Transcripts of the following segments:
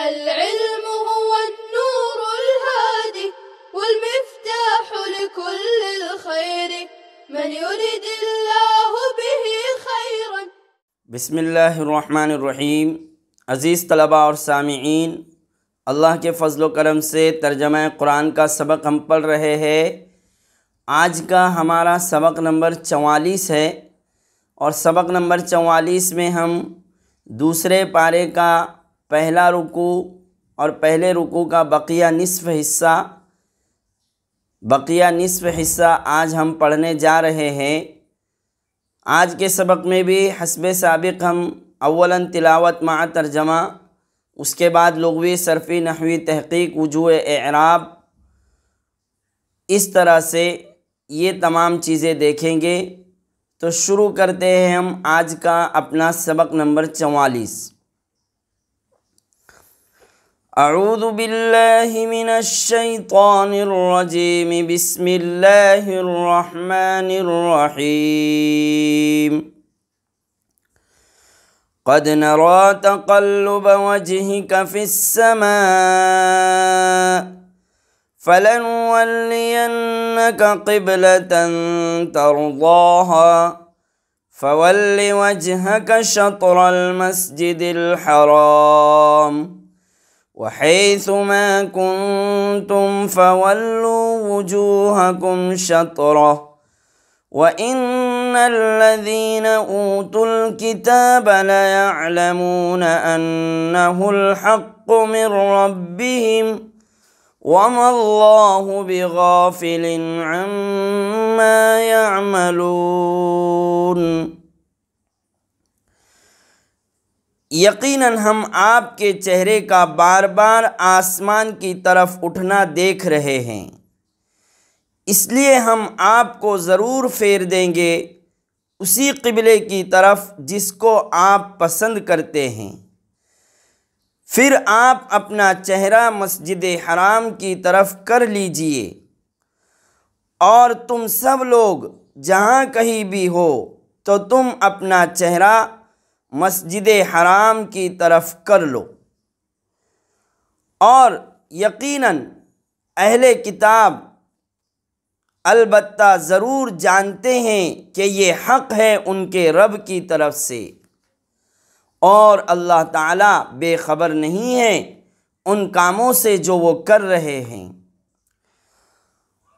العلم هو النور الهادي والمفتاح لكل الخير من الله به خيرا بسم اللہ الرحمن الرحیم عزیز طلباء اور سامعین اللہ کے فضل و کرم سے ترجمہ قرآن کا سبق ہم پڑھ رہے ہیں آج کا ہمارا سبق نمبر چوالیس ہے اور سبق نمبر چوالیس میں ہم دوسرے پارے کا پہلا رکو اور پہلے رکو کا بقیہ نصف حصہ بقیہ نصف حصہ آج ہم پڑھنے جا رہے ہیں آج کے سبق میں بھی حسب سابق ہم اولاً تلاوت مع ترجمہ اس کے بعد لغوی صرفی نحوی تحقیق وجوہ اعراب اس طرح سے یہ تمام چیزیں دیکھیں گے تو شروع کرتے ہیں ہم آج کا اپنا سبق نمبر چوالیس أعوذ بالله من الشيطان الرجيم بسم الله الرحمن الرحيم قد نرى تقلب وجهك في السماء فلنولينك قبلة ترضاها فول وجهك شطر المسجد الحرام وحيث ما كنتم فولوا وجوهكم شطره وإن الذين أوتوا الكتاب ليعلمون أنه الحق من ربهم وما الله بغافل عما يعملون یقیناً ہم آپ کے چہرے کا بار بار آسمان کی طرف اٹھنا دیکھ رہے ہیں اس لیے ہم آپ کو ضرور پھیر دیں گے اسی قبلے کی طرف جس کو آپ پسند کرتے ہیں پھر آپ اپنا چہرہ مسجد حرام کی طرف کر لیجئے اور تم سب لوگ جہاں کہیں بھی ہو تو تم اپنا چہرہ مسجد حرام کی طرف کر لو اور یقیناً اہل کتاب البتہ ضرور جانتے ہیں کہ یہ حق ہے ان کے رب کی طرف سے اور اللہ تعالیٰ بے خبر نہیں ہے ان کاموں سے جو وہ کر رہے ہیں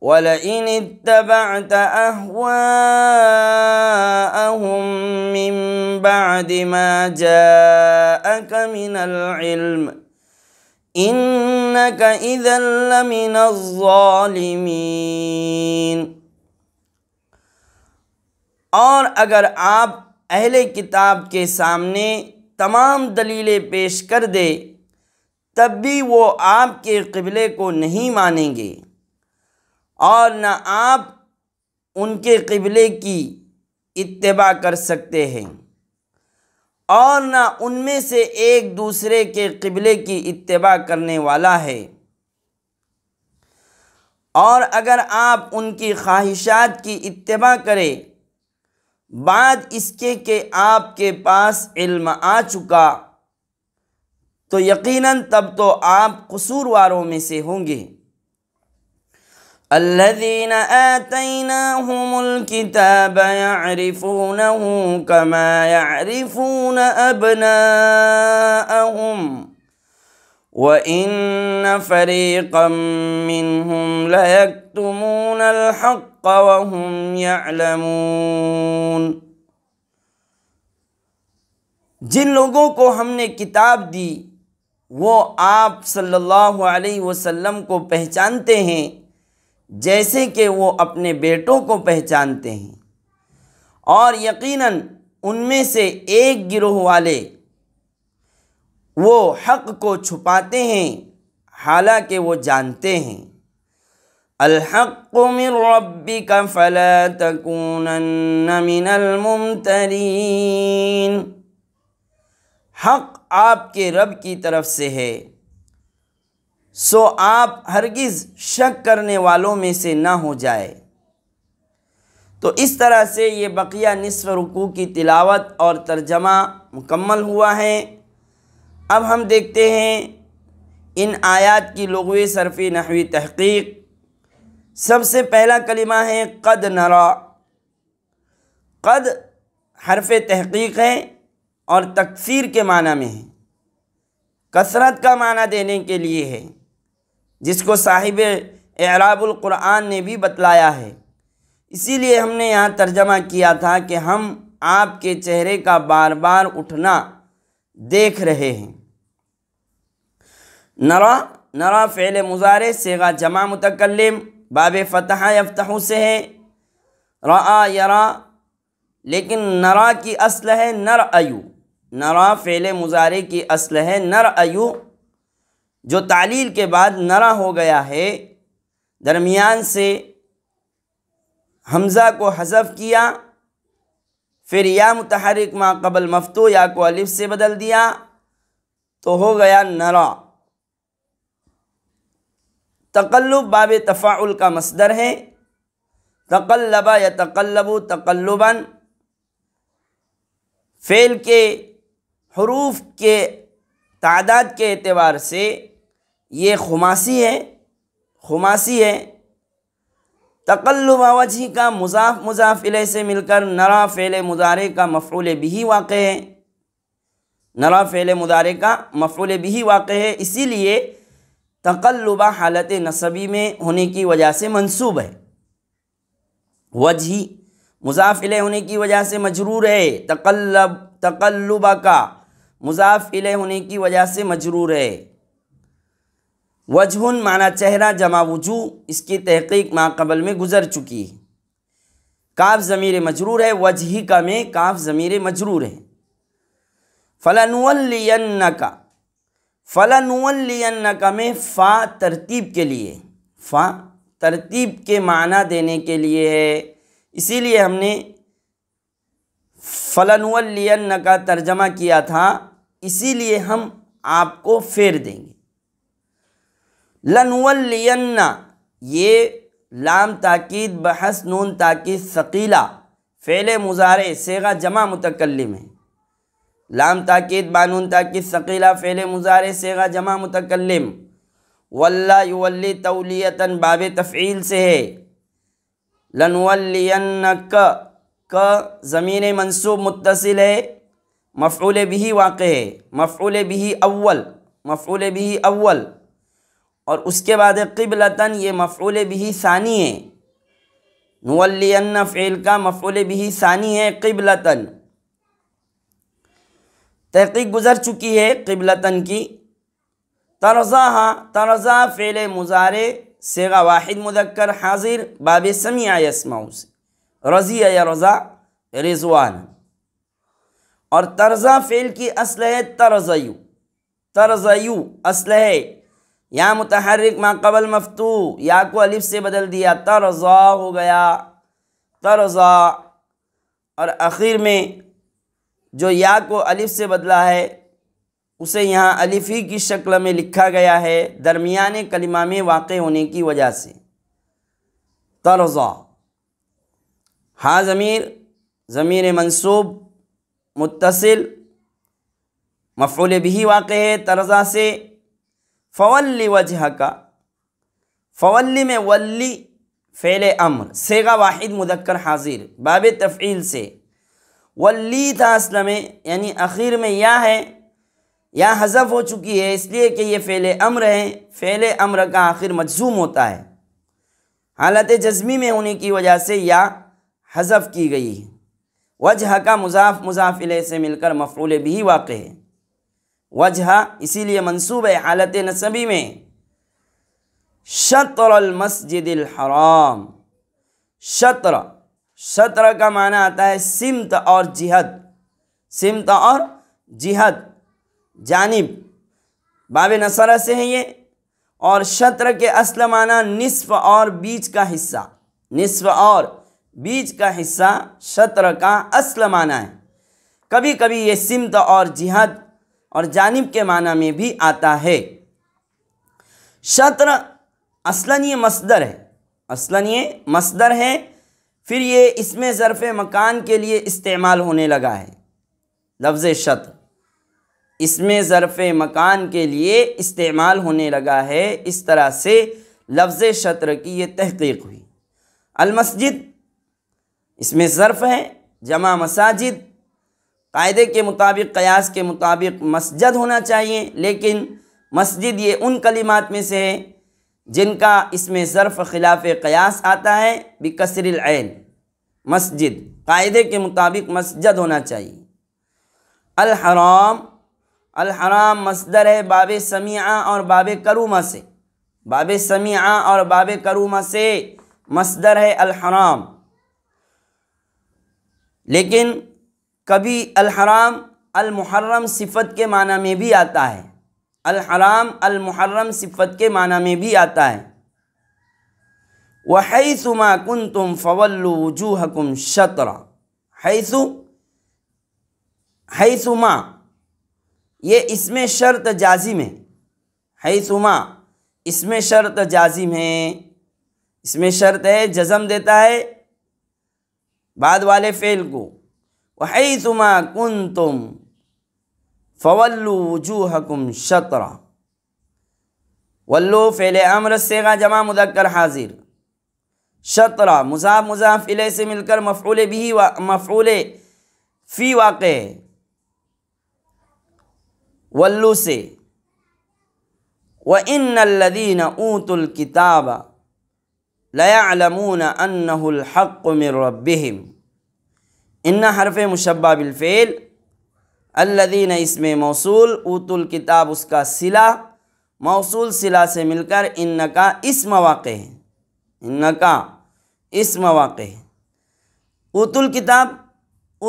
ولئن اتبعت أهواءهم من بعد ما جاءك من العلم إنك إذا لمن الظالمين اور اگر آپ اہل کتاب کے سامنے تمام دلیلیں پیش کر دے تب بھی وہ آپ کے قبلے کو نہیں مانیں گے اور نہ آپ ان کے قبلے کی اتباع کر سکتے ہیں اور نہ ان میں سے ایک دوسرے کے قبلے کی اتباع کرنے والا ہے اور اگر آپ ان کی خواہشات کی اتباع کرے بعد اس کے کہ آپ کے پاس علم آ چکا تو یقیناً تب تو آپ قصور واروں میں سے ہوں گے الذين آتيناهم الكتاب يعرفونه كما يعرفون أبناءهم وإن فريقا منهم ليكتمون الحق وهم يعلمون کو ہم نے کتاب دی وہ آپ صلی اللہ علیہ وسلم کو پہچانتے ہیں جیسے کہ وہ اپنے بیٹوں کو پہچانتے ہیں اور یقیناً ان میں سے ایک گروہ والے وہ حق کو چھپاتے ہیں حالانکہ وہ جانتے ہیں الحق من ربك فلا تکونن من الممترین حق آپ کے رب کی طرف سے ہے سو آپ ہرگز شک کرنے والوں میں سے نہ ہو جائے تو اس طرح سے یہ بقیہ نصف رکوع کی تلاوت اور ترجمہ مکمل ہوا ہے اب ہم دیکھتے ہیں ان آیات کی لغوی صرفی نحوی تحقیق سب سے پہلا کلمہ ہے قد نرا قد حرف تحقیق ہے اور تکفیر کے معنی میں ہے کثرت کا معنی دینے کے لیے ہے جس کو صاحب اعراب القرآن نے بھی بتلایا ہے اسی لیے ہم نے یہاں ترجمہ کیا تھا کہ ہم آپ کے چہرے کا بار بار اٹھنا دیکھ رہے ہیں نرا نرا فعل مزارے سیگا جمع متکلم باب فتح افتحوں سے ہے را یرا لیکن نرا کی اصل ہے نر ایو نرا فعل مزارے کی اصل ہے نر ایو جو تعلیل کے بعد نرا ہو گیا ہے درمیان سے حمزہ کو حذف کیا پھر یا متحرک ما قبل مفتو یا کو الف سے بدل دیا تو ہو گیا نرا تقلب باب تفاعل کا مصدر ہے تقلبا یا تقلب و تقلباً فعل کے حروف کے تعداد کے اعتبار سے یہ خماسی ہے خماسی ہے تقلب وجہ کا مضاف مضاف علیہ سے مل کر نرا فعل مدارے کا مفعول بھی واقع ہے نرا فعل مدارے کا مفعول بھی واقع ہے اسی لیے تقلبہ حالت نصبی میں ہونے کی وجہ سے منصوب ہے وجہی مضاف علیہ ہونے کی وجہ سے مجرور ہے تقلب تقلبہ کا مضاف علیہ ہونے کی وجہ سے مجرور ہے وجہن معنی چہرہ جمع وجو اس کی تحقیق قبل میں گزر چکی ہے کاف ضمیر مجرور ہے وجہی کا میں کاف ضمیر مجرور ہے فلاں فلاں کا میں فا ترتیب کے لیے فا ترتیب کے معنی دینے کے لیے ہے اسی لیے ہم نے فلاں کا ترجمہ کیا تھا اسی لیے ہم آپ کو پھیر دیں گے لنء یہ لام تاکید بحث نون تاکید ثقیلہ فعل مضارع سیغا جمع متکلم ہے لام تاکید بانون تاکید ثقیلہ فعل مضارع سیغا جمع متکلم واللہ یولی تولیتاً باب تفعیل سے ہے لنولینک کا زمین منصوب متصل ہے مفعول بھی واقع ہے مفعول بھی اول مفعول بھی اول اور اس کے بعد قبلتاً یہ مفعول بھی ثانی ہے نلی فعل کا مفعول بھی ثانی ہے قبلتاً تحقیق گزر چکی ہے قبلتاً کی طرزہ ہاں طرزہ فعل مزارے سیغا واحد مذکر حاضر باب سمیع سے رضی یا رضا رضوان اور طرزہ فعل کی اسلح ترزیو طرزیو اسلح یا متحرک ما قبل مفتو یا کو علف سے بدل دیا ترزا ہو گیا ترزا اور اخیر میں جو یا کو الف سے بدلا ہے اسے یہاں علفی کی شکل میں لکھا گیا ہے درمیان کلمہ میں واقع ہونے کی وجہ سے ترزا ہاں ضمیر ضمیر منصوب متصل مفعول بھی واقع ہے ترزا سے فولی وجہ کا فولی میں ولی فعل امر سیگا واحد مدکر حاضر باب تفعیل سے ولی تھا اصل میں یعنی اخیر میں یا ہے یا حذف ہو چکی ہے اس لیے کہ یہ فعل امر ہے فعل امر کا آخر مجزوم ہوتا ہے حالت جزمی میں ہونے کی وجہ سے یا حذف کی گئی ہے وجہ کا مضاف مضاف علیہ سے مل کر مفعول بھی واقع ہے وجہ اسی لیے ہے حالت نصبی میں شطر المسجد الحرام شطر شطر کا معنی آتا ہے سمت اور جہد سمت اور جہد جانب باب نصرہ سے ہے یہ اور شطر کے اصل معنی نصف اور بیچ کا حصہ نصف اور بیچ کا حصہ شطر کا اصل معنی ہے کبھی کبھی یہ سمت اور جہد اور جانب کے معنی میں بھی آتا ہے شطر اصلاً یہ مصدر ہے اصلاً یہ مصدر ہے پھر یہ اس میں ظرف مکان کے لیے استعمال ہونے لگا ہے لفظ شطر اس میں ظرف مکان کے لیے استعمال ہونے لگا ہے اس طرح سے لفظ شطر کی یہ تحقیق ہوئی المسجد اس میں ظرف ہے جمع مساجد قاعدے کے مطابق قیاس کے مطابق مسجد ہونا چاہیے لیکن مسجد یہ ان کلمات میں سے ہے جن کا اس میں ظرف خلاف قیاس آتا ہے بکثر العین مسجد قاعدے کے مطابق مسجد ہونا چاہیے الحرام الحرام مصدر ہے باب سمیعہ اور باب کرومہ سے باب سمیعہ اور باب کرومہ سے مصدر ہے الحرام لیکن کبھی الحرام المحرم صفت کے معنی میں بھی آتا ہے الحرام المحرم صفت کے معنی میں بھی آتا ہے وَحَيْثُ مَا كُنْتُمْ کن تم شَطْرًا حَيْثُ حَيْثُ شطرا یہ اس میں شرط جازم ہے حَيْثُ مَا اس میں شرط جازم ہے اس میں شرط ہے جزم دیتا ہے بعد والے فعل کو وحيثما كنتم فولوا وجوهكم شطرا ولو فعل امر الصيغه جمع مذكر حاضر شطرا مزاف مزاف الى سے مل مفعول به ومفعول في واقع ولو سي وان الذين اوتوا الكتاب ليعلمون انه الحق من ربهم ان حرف مشبہ بالفعل الدین اس میں موصول اوت الکتاب اس کا سلا موصول سلا سے مل کر ان کا اس مواقع ان کا اس مواقع اوت الکتاب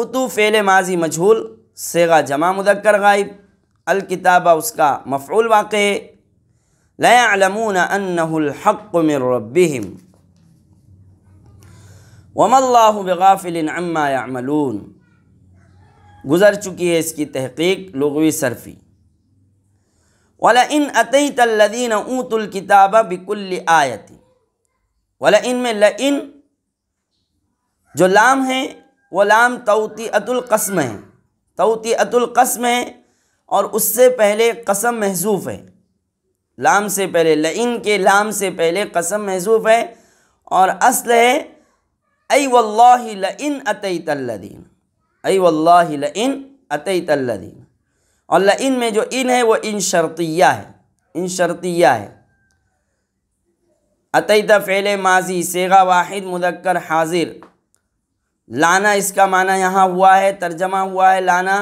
اتو فعل ماضی مجھول سیگا جمع مذکر غائب الکتاب اس کا مفعول واقع ہے أَنَّهُ الْحَقُّ الحق رَبِّهِمْ وم اللہ بغافل عما یعملون گزر چکی ہے اس کی تحقیق لغوی صرفی ان عطی طلدین اونت الکتابہ بکل آیت ولا ان میں لَ جو لام ہے وہ لام توتی القسم ہیں توتی القسم ہے اور اس سے پہلے قسم محضوف ہے لام سے پہلے لئن کے لام سے پہلے قسم محضوف ہے اور اصل ہے أي والله لئن أتيت الذين أي والله لئن أتيت الذين और इन में जो इन है वो इन शर्तिया है इन शर्तिया है अतः फ़ैल माजी सेगा वाहिद मुदक्कर हाजिर लाना इसका माना यहाँ हुआ है तर्जमा हुआ है लाना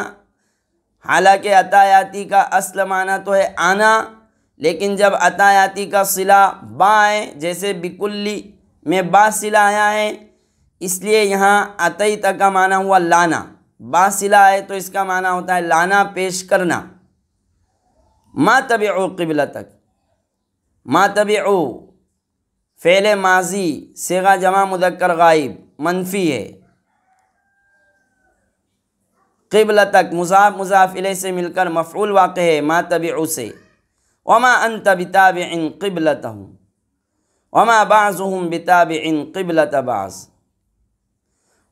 हालांकि अतायाती का असल माना तो है आना लेकिन जब अतायाती का सिला बा है जैसे बिकुल्ली में बा सिला आया है اس لیے یہاں عطی تک کا معنی ہوا لانا باصلہ ہے تو اس کا معنی ہوتا ہے لانا پیش کرنا ما تبعو قبلہ تک ما تبعو فعل ماضی سیغا جمع مذکر غائب منفی ہے قبل تک مضاف مضاف علیہ سے مل کر مفعول واقع ہے ما تبعو سے وما انت بتابع قبلتہم وما بعضهم بتابع قبلت بعض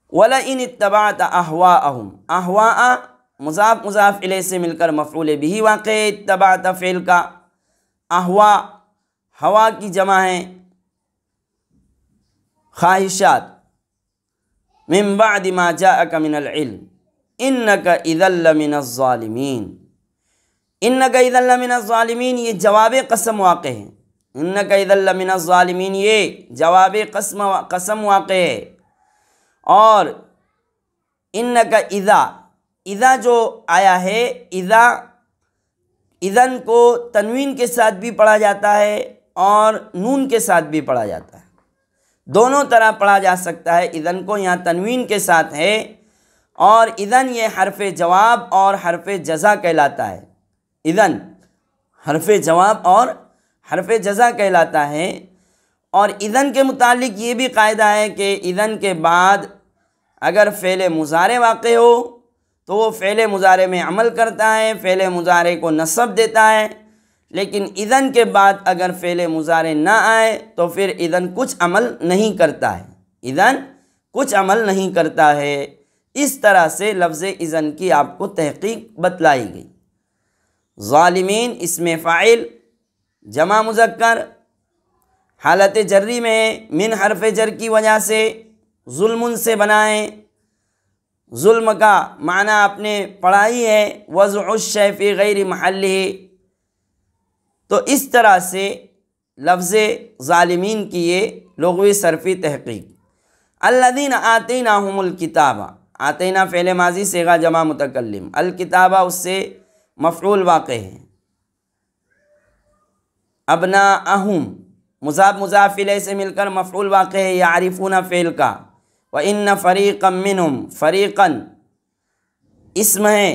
ولئن اتبعت احواءهم احواء مضاف مضاف علیہ سے مل کر مفعول بھی واقع اتبعت فعل کا احواء ہوا کی جمع ہے خواہشات من بعد ما جاءك من العلم انك اذا لمن الظالمين انك اذا لمن الظالمين یہ جواب قسم واقع ہے انک اذا لمن الظالمین یہ جواب قسم قسم واقع ہے اور ان کا اذا اذا جو آیا ہے اذا اذن کو تنوین کے ساتھ بھی پڑھا جاتا ہے اور نون کے ساتھ بھی پڑھا جاتا ہے دونوں طرح پڑھا جا سکتا ہے اذن کو یہاں تنوین کے ساتھ ہے اور اذن یہ حرف جواب اور حرف جزا کہلاتا ہے اذن حرف جواب اور حرف جزا کہلاتا ہے اور اذن کے متعلق یہ بھی قاعدہ ہے کہ اذن کے بعد اگر فعل مزارے واقع ہو تو وہ فعل مزارے میں عمل کرتا ہے فعل مزارے کو نصب دیتا ہے لیکن اذن کے بعد اگر فعل مزارے نہ آئے تو پھر اذن کچھ عمل نہیں کرتا ہے اذن کچھ عمل نہیں کرتا ہے اس طرح سے لفظ اذن کی آپ کو تحقیق بتلائی گئی ظالمین اس میں فائل جمع مذکر حالت جری میں من حرف جر کی وجہ سے ظلم ان سے بنائیں ظلم کا معنی آپ نے پڑھائی ہے وضع اشیفی غیر ہے تو اس طرح سے لفظ ظالمین کی یہ لغوی صرفی تحقیق الدین آتینہ ہم الکتابہ آتینہ فعل ماضی سیگا جمع متکلم الکتابہ اس سے مفعول واقع ہے ابنا اہم مضاف مضافلے سے مل کر مفعول واقع ہے یعرفون عارفونہ فیل کا منم فریقن اسم ہے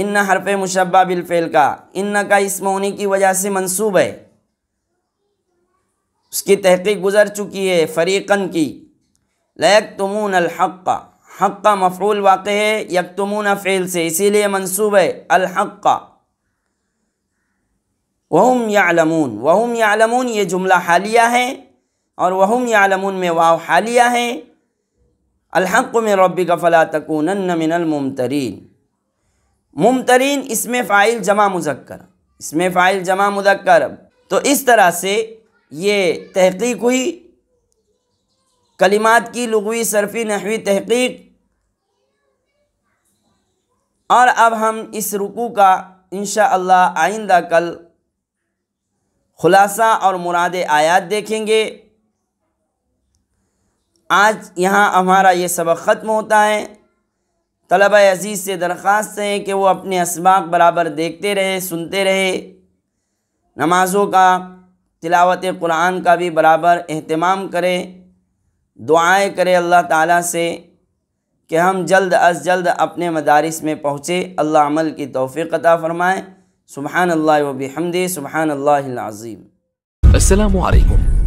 ان حرف مشبہ بالفعل کا ان کا اسم ہونے کی وجہ سے منصوب ہے اس کی تحقیق گزر چکی ہے فریقن کی لیک تمون الحقہ حق کا مفعول واقع ہے یکتمون فعل سے اسی لیے ہے الحق کا وہ یا علوم وحم یہ جملہ حالیہ ہے اور وہم یعلمون میں واو حالیہ ہے الحق من ربی کا فلا تکونن من الممترین ممترین اس میں فائل جمع مذکر اس میں فائل جمع مذکر تو اس طرح سے یہ تحقیق ہوئی کلمات کی لغوی صرفی نحوی تحقیق اور اب ہم اس رکو کا انشاءاللہ اللہ آئندہ کل خلاصہ اور مراد آیات دیکھیں گے آج یہاں ہمارا یہ سبق ختم ہوتا ہے طلبہ عزیز سے درخواست ہے کہ وہ اپنے اسباق برابر دیکھتے رہے سنتے رہے نمازوں کا تلاوت قرآن کا بھی برابر اہتمام کرے دعائیں کرے اللہ تعالیٰ سے کہ ہم جلد از جلد اپنے مدارس میں پہنچے اللہ عمل کی توفیق عطا فرمائے سبحان اللہ و بحمد سبحان اللہ العظیم السلام علیکم